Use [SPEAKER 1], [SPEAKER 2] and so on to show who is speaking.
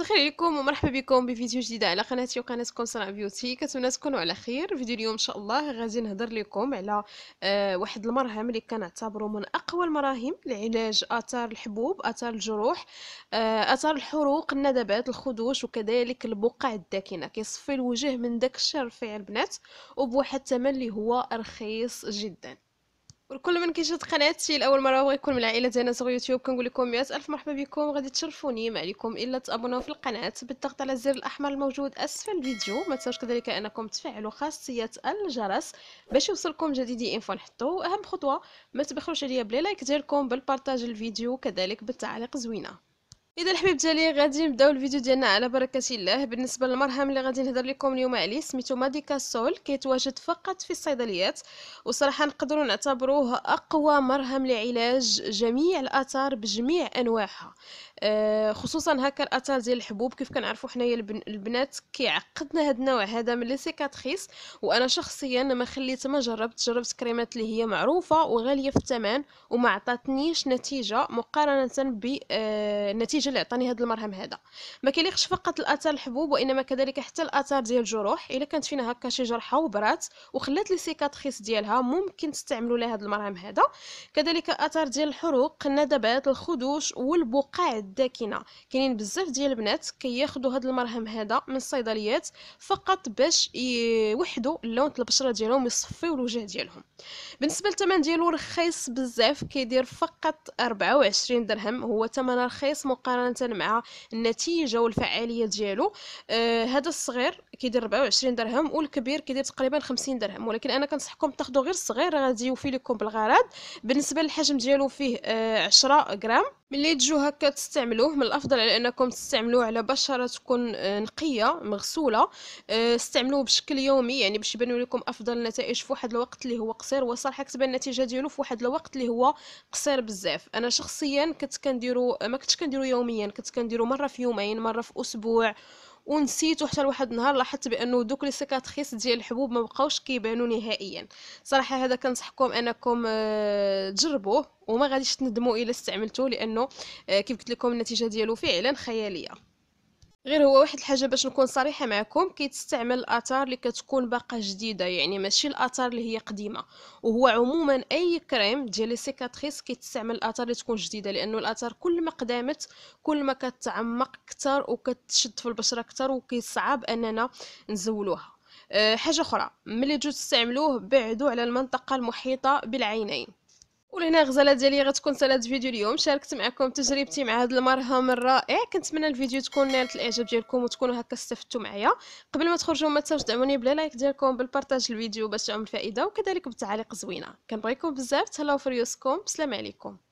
[SPEAKER 1] مساء عليكم ومرحبا بكم بفيديو جديد على قناتي وقناتكم صنع بيوتي كنتمنى تكونوا على خير فيديو اليوم ان شاء الله غادي نهضر لكم على آه واحد المرهم اللي كنعتبره من اقوى المراهم لعلاج اثار الحبوب اثار الجروح آه اثار الحروق الندبات الخدوش وكذلك البقع الداكنه كيصفي الوجه من داك الشر في البنات وبواحد الثمن اللي هو رخيص جدا وكل من كيشوف قناتي لاول مره بغى يكون من العائله ديالنا صغير يوتيوب كنقول لكم مئات الف مرحبا بكم غادي تشرفوني ما عليكم الا تابوناو في القناه بالضغط على الزر الاحمر الموجود اسفل الفيديو ما تنساوش كذلك انكم تفعلوا خاصيه الجرس باش يوصلكم جديدي انفو نحطو اهم خطوه ما تبخلوش عليا بلي لايك ديالكم بالبارطاج الفيديو كذلك بالتعليق زوينه اذا الحبيب ديالي غادي نبداو الفيديو ديالنا على بركه الله بالنسبه للمرهم اللي غادي نهضر لكم اليوم عليه سميتو ماديكا سول كيتواجد فقط في الصيدليات وصراحه نقدروا نعتبروه اقوى مرهم لعلاج جميع الاثار بجميع انواعها آه، خصوصا هكا الاثار ديال الحبوب كيف كنعرفوا حنايا البنات كيعقدنا هاد النوع هذا من لي وانا شخصيا ما خليت ما جربت جربت كريمات اللي هي معروفه وغاليه في الثمن وما عطاتنيش نتيجه مقارنه بنتيجه آه، الراجل عطاني هذا المرهم هذا ما كيليقش فقط الاثار الحبوب وانما كذلك حتى الاثار ديال الجروح الا كانت فينا هكا شي جرحه وبرات وخلات لي سيكاتريس ديالها ممكن تستعملوا لها هذا المرهم هذا كذلك اثار ديال الحروق الندبات الخدوش والبقع الداكنه كاينين بزاف ديال البنات كياخذوا هذا المرهم هذا من الصيدليات فقط باش يوحدوا لون البشره ديالهم ويصفيو الوجه ديالهم بالنسبه للثمن ديالو رخيص بزاف كيدير فقط 24 درهم هو ثمن رخيص مقارنة مقارنه مع النتيجه والفعاليه ديالو آه، هذا الصغير كيدير 24 درهم والكبير كيدير تقريبا 50 درهم ولكن انا كنصحكم تاخذوا غير الصغير غادي يوفي لكم بالغرض بالنسبه للحجم ديالو فيه 10 آه، غرام ملي تجو هكا تستعملوه من الافضل على انكم تستعملوه على بشره تكون آه، نقيه مغسوله آه، استعملوه بشكل يومي يعني باش يبانوا لكم افضل النتائج في واحد الوقت اللي هو قصير وصراحه كتبان النتيجه ديالو في واحد الوقت اللي هو قصير بزاف انا شخصيا كنت كنديرو ما كنتش كنديرو يوميا كنت كنديرو مره في يومين مره في اسبوع ونسيتو حتى لواحد النهار لاحظت بانه دوك لي سيكاتريس ديال الحبوب ما بقاوش كيبانو نهائيا صراحه هذا كنصحكم انكم آه، تجربوه وما غاديش تندموا الا استعملتوه لانه آه، كيف قلت لكم النتيجه ديالو فعلا خياليه غير هو واحد الحاجه باش نكون صريحه معكم كيتستعمل الاثار اللي كتكون باقا جديده يعني ماشي الاثار اللي هي قديمه وهو عموما اي كريم ديال لي سيكاتريس كيتستعمل الاثار اللي تكون جديده لانه الاثار كل ما قدامت كل ما كتعمق اكثر وكتشد في البشره اكثر وكيصعب اننا نزولوها أه حاجه اخرى ملي تجو تستعملوه بعدو على المنطقه المحيطه بالعينين ولهنا غزاله ديالي غتكون سالات فيديو اليوم شاركت معكم تجربتي مع هذا المرهم الرائع كنتمنى الفيديو تكون نالت الاعجاب ديالكم وتكونوا هكا استفدتوا معايا قبل ما تخرجوا ما تنساوش دعموني بلا لايك ديالكم بالبارطاج الفيديو باش تعم الفائده وكذلك بالتعليق زوينه كنبغيكم بزاف تهلاو في ريوسكم بسلام عليكم